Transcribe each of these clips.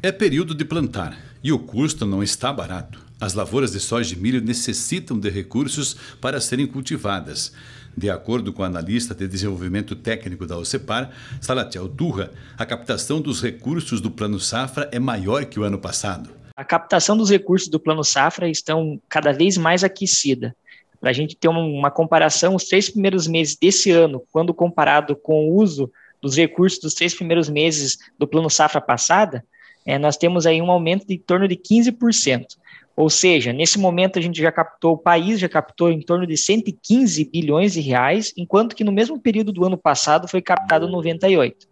É período de plantar e o custo não está barato. As lavouras de soja e milho necessitam de recursos para serem cultivadas. De acordo com a analista de desenvolvimento técnico da OCEPAR, Salatiel Turra, a captação dos recursos do Plano Safra é maior que o ano passado. A captação dos recursos do Plano Safra estão cada vez mais aquecida. Para a gente ter uma comparação, os três primeiros meses desse ano, quando comparado com o uso dos recursos dos três primeiros meses do Plano Safra passada, é, nós temos aí um aumento de em torno de 15%. Ou seja, nesse momento a gente já captou, o país já captou em torno de 115 bilhões de reais, enquanto que no mesmo período do ano passado foi captado 98.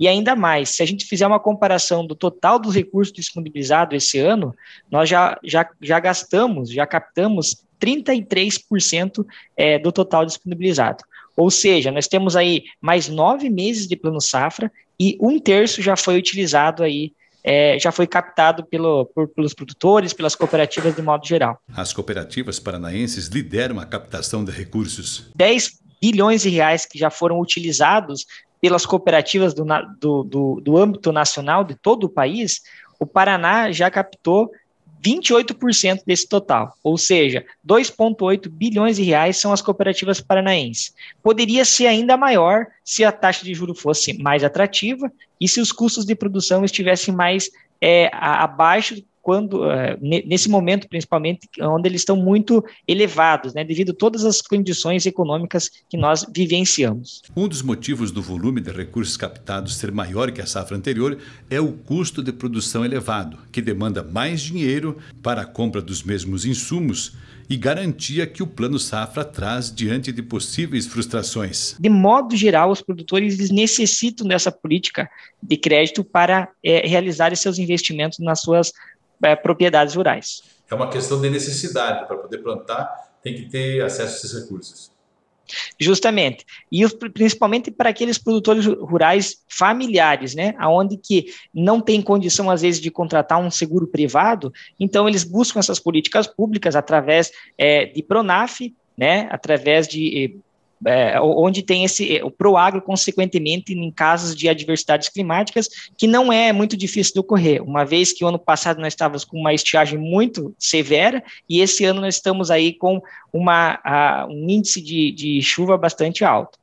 E ainda mais, se a gente fizer uma comparação do total dos recursos disponibilizados esse ano, nós já, já, já gastamos, já captamos 33% é, do total disponibilizado. Ou seja, nós temos aí mais nove meses de plano safra e um terço já foi utilizado aí é, já foi captado pelo, por, pelos produtores, pelas cooperativas de modo geral. As cooperativas paranaenses lideram a captação de recursos. 10 bilhões de reais que já foram utilizados pelas cooperativas do, do, do, do âmbito nacional de todo o país, o Paraná já captou 28% desse total, ou seja, 2,8 bilhões de reais são as cooperativas paranaenses. Poderia ser ainda maior se a taxa de juro fosse mais atrativa e se os custos de produção estivessem mais é, abaixo quando é, nesse momento principalmente onde eles estão muito elevados, né, devido a todas as condições econômicas que nós vivenciamos. Um dos motivos do volume de recursos captados ser maior que a safra anterior é o custo de produção elevado, que demanda mais dinheiro para a compra dos mesmos insumos e garantia que o plano safra traz diante de possíveis frustrações. De modo geral, os produtores eles necessitam dessa política de crédito para é, realizar seus investimentos nas suas é, propriedades rurais. É uma questão de necessidade. Para poder plantar, tem que ter acesso a esses recursos. Justamente. E principalmente para aqueles produtores rurais familiares, né? Onde que não tem condição, às vezes, de contratar um seguro privado, então eles buscam essas políticas públicas através é, de PRONAF, né? Através de eh, é, onde tem esse é, o proagro, consequentemente, em casos de adversidades climáticas, que não é muito difícil de ocorrer, uma vez que o ano passado nós estávamos com uma estiagem muito severa e esse ano nós estamos aí com uma, a, um índice de, de chuva bastante alto.